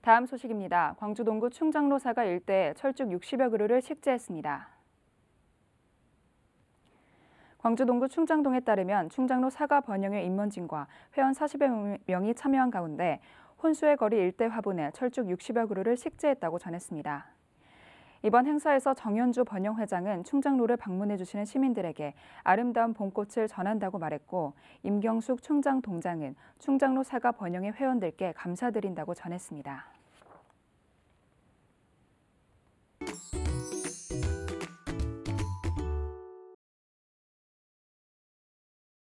다음 소식입니다. 광주 동구 충장로사가 일대 철쭉 60여 그루를 식재했습니다. 광주 동구 충장동에 따르면 충장로 사가 번영의 임원진과 회원 40여 명이 참여한 가운데 혼수의 거리 일대 화분에 철쭉 60여 그루를 식재했다고 전했습니다. 이번 행사에서 정현주 번영회장은 충장로를 방문해 주시는 시민들에게 아름다운 봄꽃을 전한다고 말했고 임경숙 충장 동장은 충장로 사가 번영회 회원들께 감사드린다고 전했습니다.